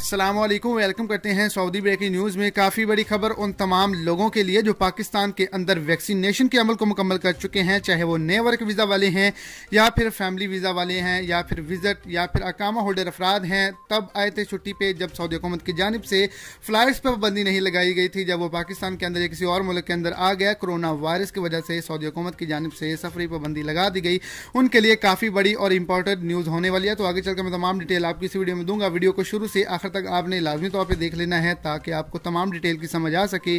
अस्सलाम वालेकुम वेलकम करते हैं सऊदी ब्रेकिंग न्यूज़ में काफ़ी बड़ी खबर उन तमाम लोगों के लिए जो पाकिस्तान के अंदर वैक्सीनेशन के अमल को मुकम्मल कर चुके हैं चाहे वो नए वर्क वीज़ा वाले हैं या फिर फैमिली वीज़ा वाले हैं या फिर विजिट या फिर अकामा होल्डर अफराद हैं तब आए थे छुट्टी पर जब सऊदी हुकूमत की जानब से फ़्लाइट्स पर पाबंदी नहीं लगाई गई थी जब वो पाकिस्तान के अंदर या किसी और मुल्क के अंदर आ गया कोरोना वायरस की वजह से सऊदी हुकूमत की जानब से सफरी पाबंदी लगा दी गई उनके लिए काफ़ी बड़ी और इंपॉर्टेंट न्यूज़ होने वाली है तो आगे चलकर मैं तमाम डिटेल आपकी इस वीडियो में दूंगा वीडियो को शुरू से आखिर तक आपने लाजमी तौर पर देख लेना है ताकि आपको तमाम डिटेल की समझ आ सके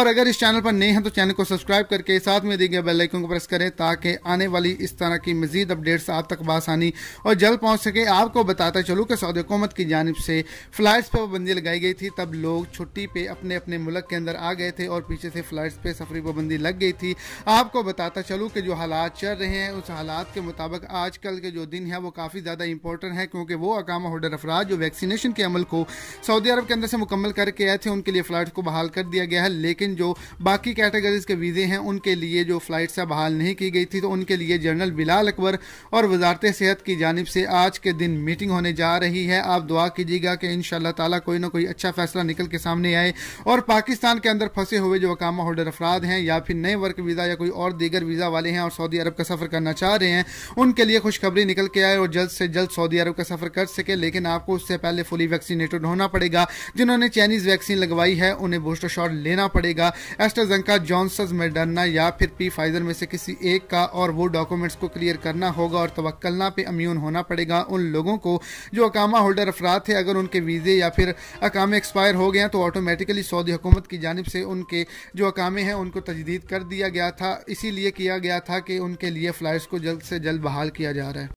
और अगर इस चैनल पर नए हैं तो चैनल को सब्सक्राइब करके साथ में दिए गए बेलाइकन को प्रेस करें ताकि आने वाली इस तरह की मजीद अपडेट्स आप तक बासानी और जल्द पहुँच सके आपको बताता चलूँ कि सऊदी हुकूमत की जानब से फ्लाइट्स पर पाबंदी लगाई गई थी तब लोग छुट्टी पे अपने अपने मुल्क के अंदर आ गए थे और पीछे से फ्लाइट्स पर सफरी पाबंदी लग गई थी आपको बताता चलूँ कि जो हालात चल रहे हैं उस हालात के मुताबिक आजकल के जो दिन है वो काफ़ी ज़्यादा इंपॉर्टेंट है क्योंकि वो अकामा होल्डर अफराज जो वैक्सीनेशन के अमल को सऊदी अरब के अंदर से मुकम्मल करके आए थे उनके लिए फ्लाइट को बहाल कर दिया गया है लेकिन जो बाकी कैटेगरीज के वीज़े हैं उनके लिए जो फ्लाइट से बहाल नहीं की गई थी तो उनके लिए जनरल बिलाल अकबर और वजारत सेहत की जानब से आज के दिन मीटिंग होने जा रही है आप दुआ कीजिएगा कि इन ताला कोई ना कोई अच्छा फैसला निकल के सामने आए और पाकिस्तान के अंदर फंसे हुए जो अकामा होल्डर अफराद हैं या फिर नए वर्क वीज़ा या कोई और दीगर वीज़ा वाले हैं और सऊदी अरब का सफ़र करना चाह रहे हैं उनके लिए खुशखबरी निकल के आए और जल्द से जल्द सऊदी अरब का सफ़र कर सके लेकिन आपको उससे पहले फुली वैक्सीन वैक्सीनेटेड होना पड़ेगा जिन्होंने चाइनीज वैक्सीन लगवाई है उन्हें बूस्टर शॉट लेना पड़ेगा एस्ट्राजंका जॉनसन मेडरना या फिर पी फाइजर में से किसी एक का और वो डॉक्यूमेंट्स को क्लियर करना होगा और तवक्लना पे अम्यून होना पड़ेगा उन लोगों को जो अकामा होल्डर अफराद थे अगर उनके वीज़े या फिर अकामे एक्सपायर हो गए तो ऑटोमेटिकली सऊदी हुकूमत की जानब से उनके जो अकामे हैं उनको तजदीद कर दिया गया था इसीलिए किया गया था कि उनके लिए फ्लाइट्स को जल्द से जल्द बहाल किया जा रहा है